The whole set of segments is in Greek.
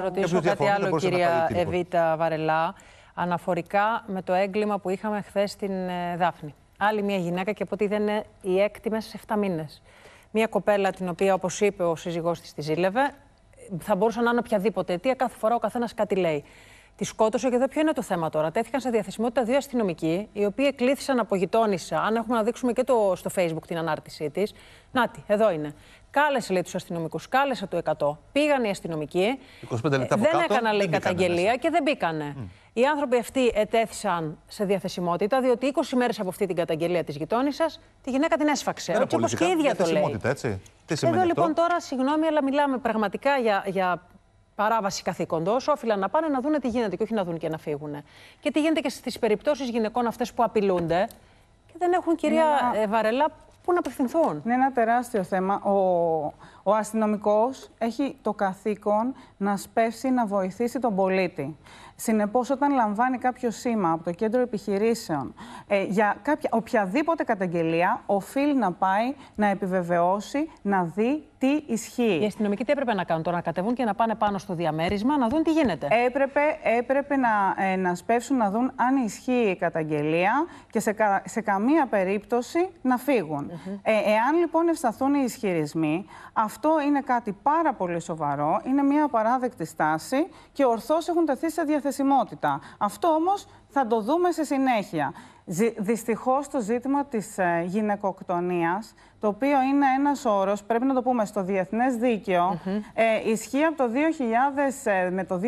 ρωτήσω κάτι άλλο, κυρία Εβίτα Βαρελά, αναφορικά με το έγκλημα που είχαμε χθες στην ε, Δάφνη. Άλλη μια γυναίκα και από ό,τι δεν είναι η έκτη μέσα σε 7 μήνες. Μια κοπέλα την οποία, όπως είπε ο σύζυγός της, τη ζήλευε. Θα μπορούσε να είναι οποιαδήποτε αιτία. Κάθε φορά ο καθένας κάτι λέει. Τη σκότωσε και εδώ ποιο είναι το θέμα τώρα. Τέθηκαν σε διαθεσιμότητα δύο αστυνομικοί, οι οποίοι εκλήθησαν από γειτόνισσα. Αν έχουμε να δείξουμε και το, στο Facebook την ανάρτησή της. Να τη, εδώ είναι. Κάλεσε λέει τους αστυνομικούς, κάλεσε το 100. Πήγαν οι αστυνομικοί. 25 λεπτά ε, από δεν κάτω, έκαναν λέει καταγγελία και δεν μπήκανε. Mm. Οι άνθρωποι αυτοί ετέθησαν σε διαθεσιμότητα, διότι 20 μέρες από αυτή την καταγγελία της γειτόνισσας τη γυναίκα την έσφαξε. όπω και η ίδια το λέει. Έτσι. Τι Εδώ λοιπόν, αυτό? λοιπόν τώρα, συγγνώμη, αλλά μιλάμε πραγματικά για, για παράβαση καθήκοντος, όφυλαν να πάνε να δουν τι γίνεται και όχι να δουν και να φύγουν. Και τι γίνεται και στις περιπτώσεις γυναικών αυτές που απειλούνται και δεν έχουν, κυρία ε, Βαρελά, πού να απευθυνθούν. Είναι ένα τεράστιο θέμα. Ο, ο αστυνομικός έχει το καθήκον να σπεύσει να βοηθήσει τον πολίτη. Συνεπώς, όταν λαμβάνει κάποιο σήμα από το κέντρο επιχειρήσεων ε, για κάποια, οποιαδήποτε καταγγελία, οφείλει να πάει να επιβεβαιώσει, να δει τι ισχύει. Οι αστυνομικοί τι έπρεπε να κάνουν τώρα, να κατεβούν και να πάνε πάνω στο διαμέρισμα, να δουν τι γίνεται. Έπρεπε, έπρεπε να, ε, να σπεύσουν να δουν αν ισχύει η καταγγελία και σε, σε καμία περίπτωση να φύγουν ε, εάν λοιπόν ευσταθούν οι ισχυρισμοί, αυτό είναι κάτι πάρα πολύ σοβαρό, είναι μια απαράδεκτη στάση και ορθώς έχουν τεθεί σε διαθεσιμότητα. Αυτό όμως θα το δούμε στη συνέχεια. Δυστυχώς το ζήτημα της ε, γυναικοκτονίας, το οποίο είναι ένας όρος, πρέπει να το πούμε στο διεθνές δίκαιο, mm -hmm. ισχύει από το 2000, ε, με το 2010.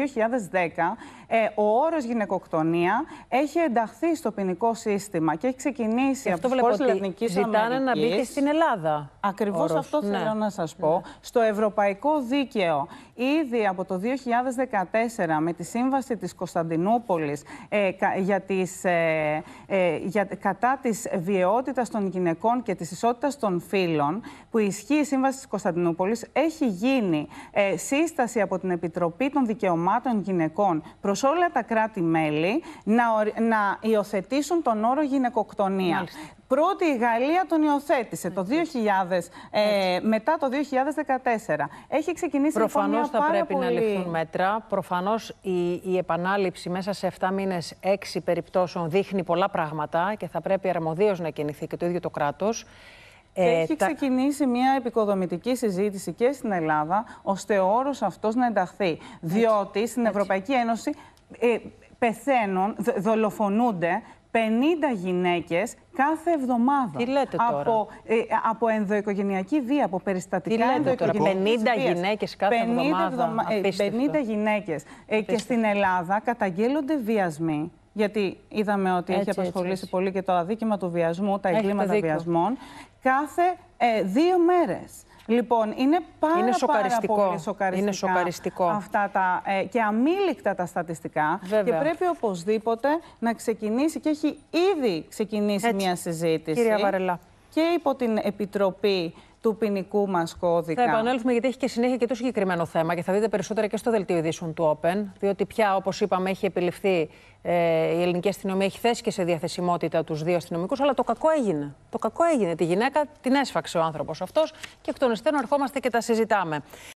ο όρος γυναικοκτονία έχει ενταχθεί στο ποινικό σύστημα και έχει ξεκινήσει και από το χώρε Ζητάνε να μπει στην Ελλάδα. Ακριβώς αυτό θέλω ναι. να σας πω. Ναι. Στο ευρωπαϊκό δίκαιο ήδη από το 2014 με τη σύμβαση της Κωνσταντινούπολης ε, για τις, ε, ε, για, κατά της βιαιότητας των γυναικών και της ισότητας των φύλων που ισχύει η σύμβαση της Κωνσταντινούπολης έχει γίνει σύσταση από την Επιτροπή των Δικαιωμάτων Γυναικών προς όλα τα κράτη-μέλη να, να υιοθετήσουν τον όρο γυναικοκτονία. Πρώτη η Γαλλία τον υιοθέτησε το 2000, μετά το 2014. Έχει ξεκινήσει λοιπόν, Προφανώς θα πρέπει να ληφθούν μέτρα. Προφανώς η, η επανάληψη μέσα σε 7 μήνε 6 περιπτώσεων δείχνει πολλά πράγματα και θα πρέπει αρμοδίως να κινηθεί και το ίδιο το κράτος. Ε, έχει ξεκινήσει μια επικοδομητική συζήτηση και στην Ελλάδα, ώστε ο όρος αυτός να ενταχθεί. διότι στην Ευρωπαϊκή Ένωση ε, πεθαίνουν, δολοφονούνται 50 γυναίκες κάθε εβδομάδα. Τι Από, ε, ενδοοικογενειακή βία, από περιστατικά τώρα, 50 γυναίκες κάθε 50 εβδομάδα. Απίστευτο. Ε, 50 γυναίκες. Ε, και στην Ελλάδα καταγγέλλονται βιασμοί. Γιατί είδαμε ότι έχει απασχολήσει πολύ και το αδίκημα του βιασμού, τα εγκλήματα βιασμών. Κάθε ε, δύο μέρες. Λοιπόν, είναι πάρα, πάρα πολύ είναι σοκαριστικό. αυτά τα ε, και αμήλικτα τα στατιστικά Βέβαια. και πρέπει οπωσδήποτε να ξεκινήσει και έχει ήδη ξεκινήσει μια συζήτηση. Κυρία Βαρελά. Και υπό την Επιτροπή του ποινικού μας κώδικα. Θα επανέλθουμε γιατί έχει και συνέχεια και το συγκεκριμένο θέμα και θα δείτε περισσότερα και στο δελτίο ειδήσεων του Open. Διότι πια, όπως είπαμε, έχει επιληφθεί ε, η ελληνική αστυνομία, έχει θέσει και σε διαθεσιμότητα τους δύο αστυνομικούς. Αλλά το κακό έγινε. Το κακό έγινε. Τη γυναίκα την έσφαξε ο άνθρωπος αυτός και εκ των υστέρων ερχόμαστε και τα συζητάμε.